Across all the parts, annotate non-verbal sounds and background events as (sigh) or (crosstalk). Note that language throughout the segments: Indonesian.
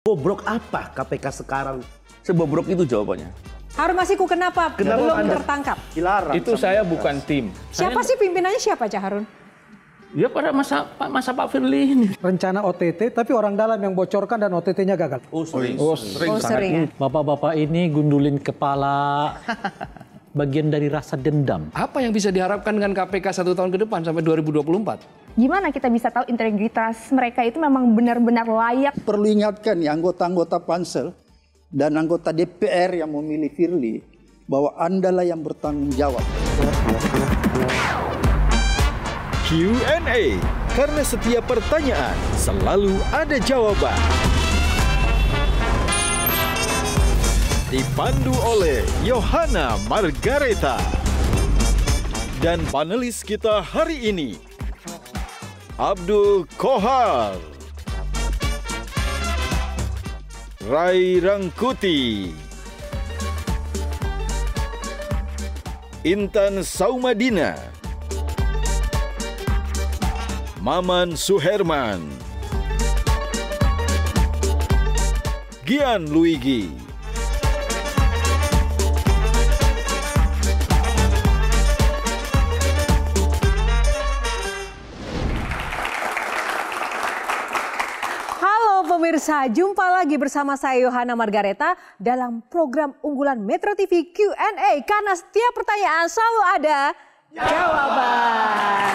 Bobrok apa KPK sekarang? Sebobrok itu jawabannya. Harun Masiku kenapa, kenapa belum anda tertangkap? Dilarang itu saya keras. bukan tim. Siapa saya... sih pimpinannya siapa Cak Harun? Ya pada masa masa Pak Firly ini. Rencana OTT tapi orang dalam yang bocorkan dan OTT-nya gagal. Oh sering. Oh sering. Oh, sering. Ya? Bapak-bapak ini gundulin kepala. (laughs) bagian dari rasa dendam. Apa yang bisa diharapkan dengan KPK satu tahun ke depan sampai 2024? gimana kita bisa tahu integritas mereka itu memang benar-benar layak? Perlu ingatkan ya anggota-anggota pansel dan anggota DPR yang memilih Firly bahwa Andalah yang bertanggung jawab. Q&A karena setiap pertanyaan selalu ada jawaban. Dipandu oleh Yohana Margareta. Dan panelis kita hari ini Abdul Kohar. Rai Rangkuti. Intan Saumadina. Maman Suherman. Gian Luigi. pemirsa, jumpa lagi bersama saya Yohana Margareta dalam program unggulan Metro TV Q&A karena setiap pertanyaan selalu ada jawaban.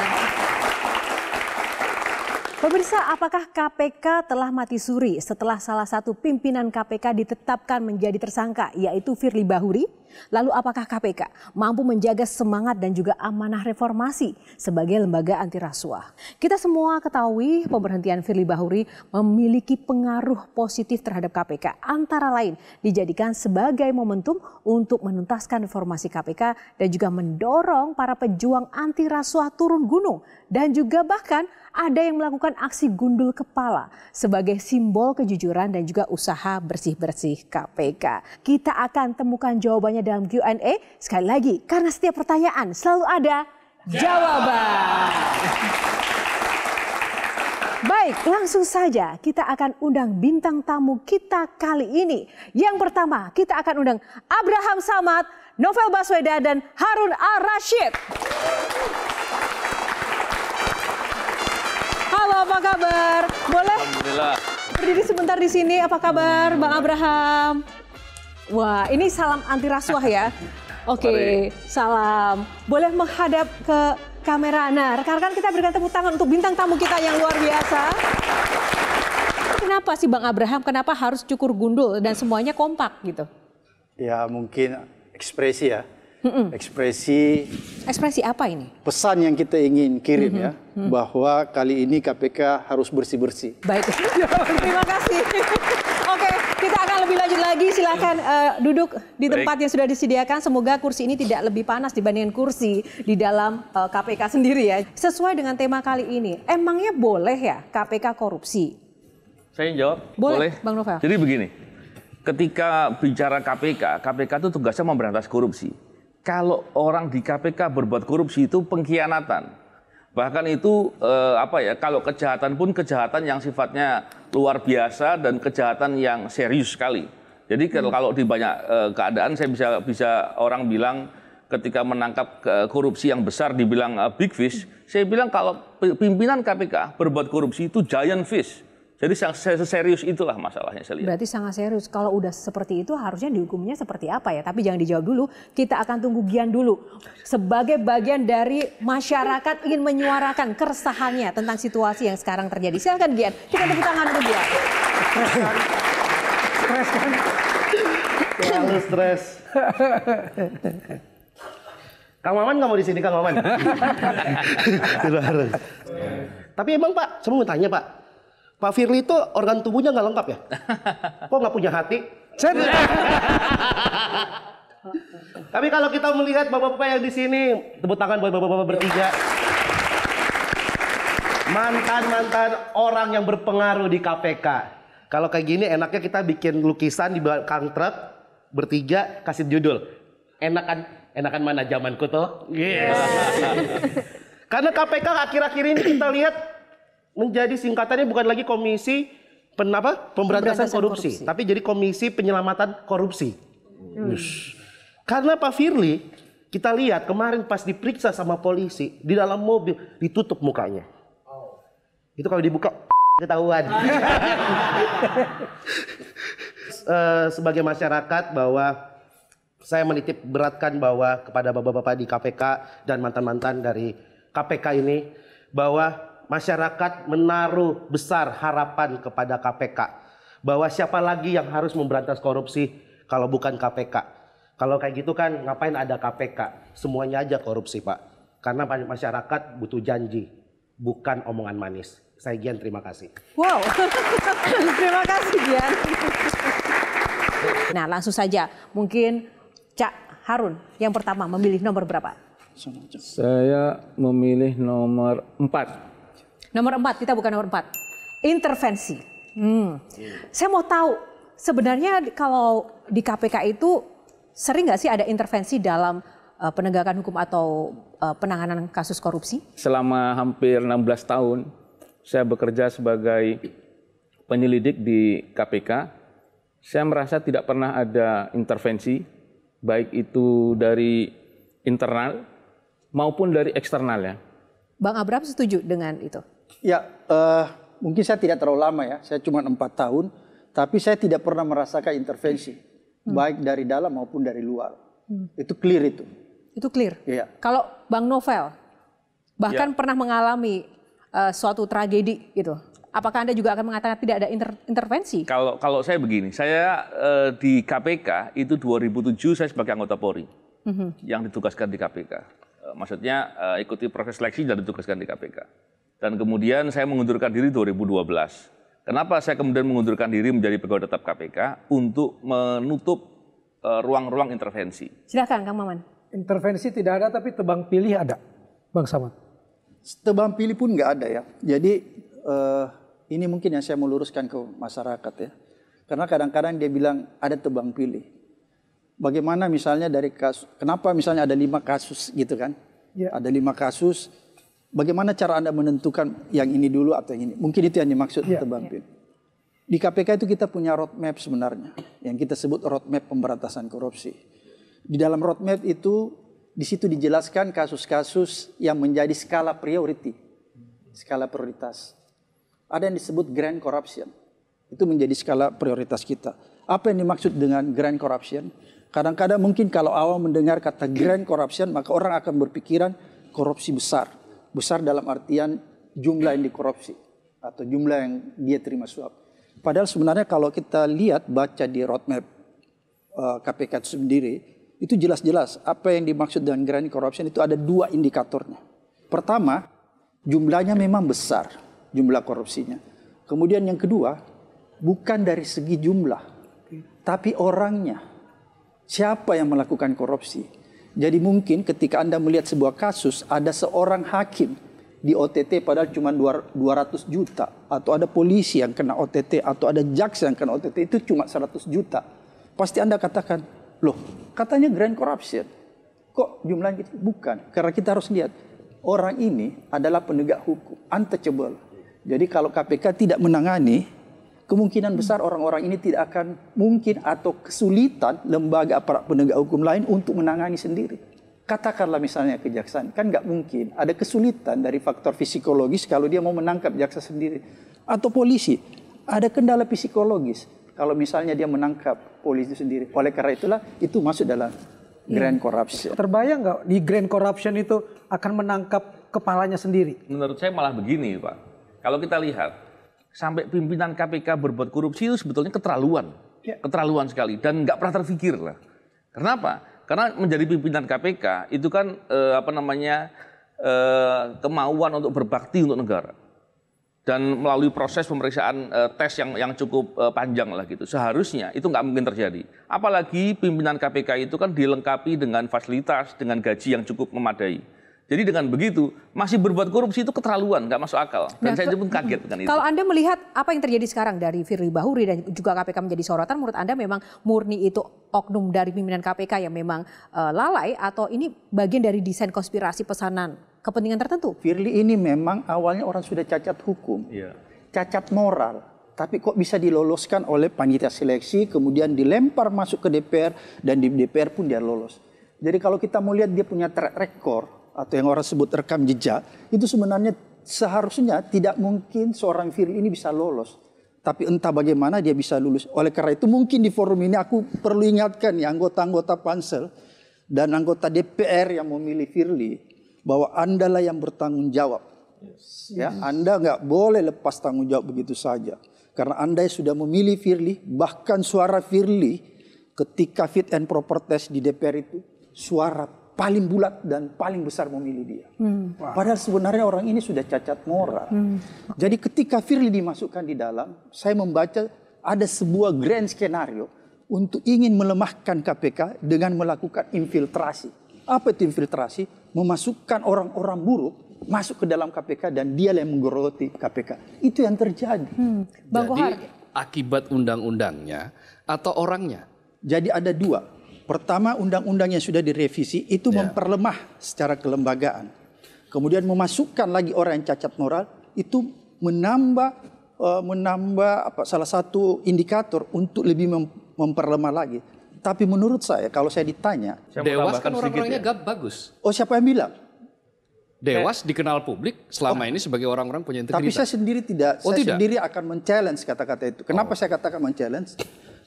Pemirsa, apakah KPK telah mati suri setelah salah satu pimpinan KPK ditetapkan menjadi tersangka yaitu Firly Bahuri? Lalu apakah KPK mampu menjaga semangat dan juga amanah reformasi sebagai lembaga anti rasuah? Kita semua ketahui pemberhentian Firly Bahuri memiliki pengaruh positif terhadap KPK. Antara lain dijadikan sebagai momentum untuk menuntaskan reformasi KPK dan juga mendorong para pejuang anti rasuah turun gunung dan juga bahkan ada yang melakukan aksi gundul kepala sebagai simbol kejujuran dan juga usaha bersih-bersih KPK. Kita akan temukan jawabannya dalam Q&A sekali lagi karena setiap pertanyaan selalu ada jawaban. Baik, langsung saja kita akan undang bintang tamu kita kali ini. Yang pertama, kita akan undang Abraham Samad, Novel Baswedan, dan Harun Al-Rashid. apa kabar? Boleh? Alhamdulillah. Berdiri sebentar di sini, apa kabar Bang Abraham? Wah, ini salam anti rasuah ya. (laughs) Oke, okay, salam. Boleh menghadap ke kamera. Nah, rekan-rekan kita berikan tepuk tangan untuk bintang tamu kita yang luar biasa. Kenapa sih Bang Abraham, kenapa harus cukur gundul dan semuanya kompak gitu? Ya mungkin ekspresi ya mm mm ekspresi ekspresi apa ini? Pesan yang kita ingin kirim mm-hmm. ya mm-hmm. bahwa kali ini KPK harus bersih-bersih. Baik. (laughs) Terima kasih. Oke, kita akan lebih lanjut lagi. Silahkan uh, eh, duduk di Baik. tempat yang sudah disediakan. Semoga kursi ini tidak lebih panas dibandingkan kursi di dalam uh, eh, KPK sendiri ya. Sesuai dengan tema kali ini, emangnya boleh ya KPK korupsi? Saya jawab. Boleh, boleh. Bang Nova. Jadi begini, ketika bicara KPK, KPK itu tugasnya memberantas korupsi kalau orang di KPK berbuat korupsi itu pengkhianatan. Bahkan itu eh, apa ya, kalau kejahatan pun kejahatan yang sifatnya luar biasa dan kejahatan yang serius sekali. Jadi hmm. kalau di banyak eh, keadaan saya bisa bisa orang bilang ketika menangkap eh, korupsi yang besar dibilang eh, big fish, saya bilang kalau pimpinan KPK berbuat korupsi itu giant fish. Jadi seserius itulah masalahnya saya lihat. Berarti sangat serius. Kalau udah seperti itu harusnya dihukumnya seperti apa ya? Tapi jangan dijawab dulu. Kita akan tunggu Gian dulu. Sebagai bagian dari masyarakat ingin menyuarakan keresahannya tentang situasi yang sekarang terjadi. Silakan Gian. Kita tepuk tangan untuk Gian. Stres kan? Stres kan? Terlalu stres. Kang Maman nggak mau di sini Kang Maman. (laughs) Tidak harus. Tapi emang Pak, saya mau tanya Pak, Pak Firly itu organ tubuhnya nggak lengkap ya? (laughs) Kok nggak punya hati? (laughs) Tapi kalau kita melihat bapak-bapak yang di sini, tepuk tangan buat bapak-bapak bertiga. Mantan-mantan orang yang berpengaruh di KPK. Kalau kayak gini enaknya kita bikin lukisan di belakang truk bertiga kasih judul. Enakan enakan mana zamanku tuh? Yes. (laughs) Karena KPK akhir-akhir ini kita lihat menjadi singkatannya bukan lagi komisi pen, apa, pemberantasan, pemberantasan korupsi, korupsi, tapi jadi komisi penyelamatan korupsi. Hmm. Karena Pak Firly kita lihat kemarin pas diperiksa sama polisi di dalam mobil ditutup mukanya. Oh. Itu kalau dibuka (laughs) ketahuan. (laughs) Eh, sebagai masyarakat bahwa saya menitip beratkan bahwa kepada bapak-bapak di KPK dan mantan-mantan dari KPK ini bahwa masyarakat menaruh besar harapan kepada KPK bahwa siapa lagi yang harus memberantas korupsi kalau bukan KPK. Kalau kayak gitu kan ngapain ada KPK? Semuanya aja korupsi, Pak. Karena masyarakat butuh janji, bukan omongan manis. Saya Gian, terima kasih. Wow, (laughs) terima kasih Gian. Nah langsung saja, mungkin Cak Harun yang pertama memilih nomor berapa? Saya memilih nomor 4. Nomor empat, kita bukan nomor empat. Intervensi. Hmm. Saya mau tahu sebenarnya kalau di KPK itu sering nggak sih ada intervensi dalam uh, penegakan hukum atau uh, penanganan kasus korupsi? Selama hampir 16 tahun saya bekerja sebagai penyelidik di KPK, saya merasa tidak pernah ada intervensi baik itu dari internal maupun dari eksternal ya. Bang Abraham setuju dengan itu? Ya, uh, mungkin saya tidak terlalu lama ya. Saya cuma empat tahun, tapi saya tidak pernah merasakan intervensi, hmm. baik dari dalam maupun dari luar. Hmm. Itu clear itu. Itu clear. Iya. Kalau Bang Novel bahkan ya. pernah mengalami uh, suatu tragedi gitu. Apakah Anda juga akan mengatakan tidak ada inter intervensi? Kalau kalau saya begini, saya uh, di KPK itu 2007 saya sebagai anggota Polri mm -hmm. yang ditugaskan di KPK. Uh, maksudnya uh, ikuti proses seleksi dan ditugaskan di KPK dan kemudian saya mengundurkan diri 2012. Kenapa saya kemudian mengundurkan diri menjadi pegawai tetap KPK untuk menutup eh, ruang-ruang uh, intervensi? Silakan Kang Maman. Intervensi tidak ada tapi tebang pilih ada, Bang Samad. Tebang pilih pun nggak ada ya. Jadi uh, ini mungkin yang saya mau luruskan ke masyarakat ya. Karena kadang-kadang dia bilang ada tebang pilih. Bagaimana misalnya dari kasus, kenapa misalnya ada lima kasus gitu kan? Ya. Ada lima kasus, Bagaimana cara Anda menentukan yang ini dulu atau yang ini? Mungkin itu yang dimaksud ya, Bang ya. Di KPK itu kita punya roadmap sebenarnya, yang kita sebut roadmap pemberantasan korupsi. Di dalam roadmap itu, di situ dijelaskan kasus-kasus yang menjadi skala priority, skala prioritas. Ada yang disebut grand corruption, itu menjadi skala prioritas kita. Apa yang dimaksud dengan grand corruption? Kadang-kadang mungkin kalau awal mendengar kata grand corruption, maka orang akan berpikiran korupsi besar Besar dalam artian jumlah yang dikorupsi atau jumlah yang dia terima suap. Padahal sebenarnya kalau kita lihat baca di roadmap uh, eh, KPK itu sendiri, itu jelas-jelas apa yang dimaksud dengan grand corruption itu ada dua indikatornya. Pertama, jumlahnya memang besar, jumlah korupsinya. Kemudian yang kedua, bukan dari segi jumlah, tapi orangnya. Siapa yang melakukan korupsi? Jadi mungkin ketika Anda melihat sebuah kasus ada seorang hakim di OTT padahal cuma 200 juta atau ada polisi yang kena OTT atau ada jaksa yang kena OTT itu cuma 100 juta. Pasti Anda katakan, "Loh, katanya grand corruption." Kok jumlahnya gitu? Bukan, karena kita harus lihat orang ini adalah penegak hukum, untouchable. Jadi kalau KPK tidak menangani kemungkinan besar orang-orang ini tidak akan mungkin atau kesulitan lembaga aparat penegak hukum lain untuk menangani sendiri. Katakanlah misalnya kejaksaan, kan nggak mungkin ada kesulitan dari faktor psikologis kalau dia mau menangkap jaksa sendiri. Atau polisi, ada kendala psikologis kalau misalnya dia menangkap polisi sendiri. Oleh karena itulah itu masuk dalam grand hmm. corruption. Terbayang nggak di grand corruption itu akan menangkap kepalanya sendiri? Menurut saya malah begini Pak, kalau kita lihat sampai pimpinan KPK berbuat korupsi itu sebetulnya keterlaluan, ya. keterlaluan sekali dan nggak pernah terfikir lah. Kenapa? Karena menjadi pimpinan KPK itu kan eh, apa namanya eh, kemauan untuk berbakti untuk negara dan melalui proses pemeriksaan eh, tes yang yang cukup eh, panjang lah gitu. Seharusnya itu nggak mungkin terjadi. Apalagi pimpinan KPK itu kan dilengkapi dengan fasilitas, dengan gaji yang cukup memadai. Jadi dengan begitu masih berbuat korupsi itu keterlaluan, nggak masuk akal. Dan nah, saya pun kaget dengan hmm, itu. Kalau Anda melihat apa yang terjadi sekarang dari Firly Bahuri dan juga KPK menjadi sorotan, menurut Anda memang murni itu oknum dari pimpinan KPK yang memang uh, lalai atau ini bagian dari desain konspirasi pesanan kepentingan tertentu? Firly ini memang awalnya orang sudah cacat hukum, yeah. cacat moral, tapi kok bisa diloloskan oleh panitia seleksi, kemudian dilempar masuk ke DPR dan di DPR pun dia lolos. Jadi kalau kita mau lihat dia punya track record atau yang orang sebut rekam jejak itu sebenarnya seharusnya tidak mungkin seorang Firly ini bisa lolos. Tapi entah bagaimana dia bisa lulus. Oleh karena itu mungkin di forum ini aku perlu ingatkan ya anggota-anggota pansel dan anggota DPR yang memilih Firly bahwa anda lah yang bertanggung jawab. Ya, Anda nggak boleh lepas tanggung jawab begitu saja. Karena Anda sudah memilih Firly, bahkan suara Firly ketika fit and proper test di DPR itu suara paling bulat dan paling besar memilih dia. Hmm. Padahal sebenarnya orang ini sudah cacat moral. Hmm. Jadi ketika Firly dimasukkan di dalam, saya membaca ada sebuah grand skenario untuk ingin melemahkan KPK dengan melakukan infiltrasi. Apa itu infiltrasi? Memasukkan orang-orang buruk masuk ke dalam KPK dan dia yang menggeroti KPK. Itu yang terjadi. Hmm. Jadi akibat undang-undangnya atau orangnya? Jadi ada dua Pertama, undang-undang yang sudah direvisi itu yeah. memperlemah secara kelembagaan. Kemudian memasukkan lagi orang yang cacat moral itu menambah uh, menambah apa salah satu indikator untuk lebih mem memperlemah lagi. Tapi menurut saya kalau saya ditanya, Dewas kan orang-orangnya ya. bagus. Oh, siapa yang bilang? Dewas dikenal publik selama oh, ini sebagai orang-orang punya integritas. Tapi saya sendiri tidak. Oh, saya tidak? sendiri akan men-challenge kata-kata itu. Kenapa oh. saya katakan men-challenge?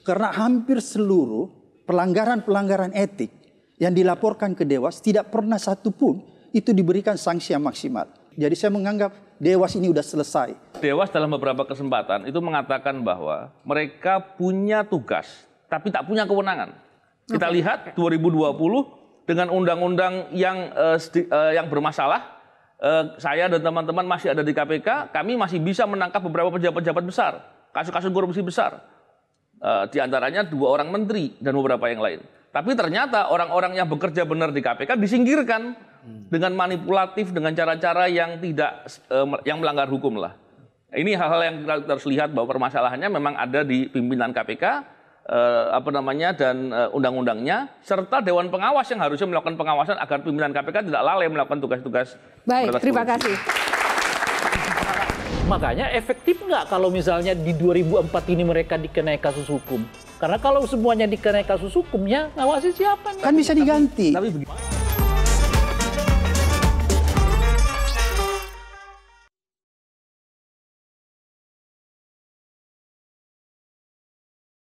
Karena hampir seluruh pelanggaran-pelanggaran etik yang dilaporkan ke Dewas tidak pernah satu pun itu diberikan sanksi yang maksimal. Jadi saya menganggap Dewas ini sudah selesai. Dewas dalam beberapa kesempatan itu mengatakan bahwa mereka punya tugas tapi tak punya kewenangan. Kita okay. lihat 2020 dengan undang-undang yang uh, uh, yang bermasalah uh, saya dan teman-teman masih ada di KPK, kami masih bisa menangkap beberapa pejabat-pejabat besar, kasus-kasus korupsi besar. Eh, di antaranya dua orang menteri dan beberapa yang lain. Tapi ternyata orang-orang yang bekerja benar di KPK disingkirkan hmm. dengan manipulatif, dengan cara-cara yang tidak eh, yang melanggar hukum lah. Ini hal-hal yang kita harus lihat bahwa permasalahannya memang ada di pimpinan KPK, eh, apa namanya dan undang-undangnya, serta Dewan Pengawas yang harusnya melakukan pengawasan agar pimpinan KPK tidak lalai melakukan tugas-tugas. Baik, terima kasih. Makanya efektif nggak kalau misalnya di 2004 ini mereka dikenai kasus hukum? Karena kalau semuanya dikenai kasus hukumnya ngawasi siapa? Kan bisa diganti. Tapi, tapi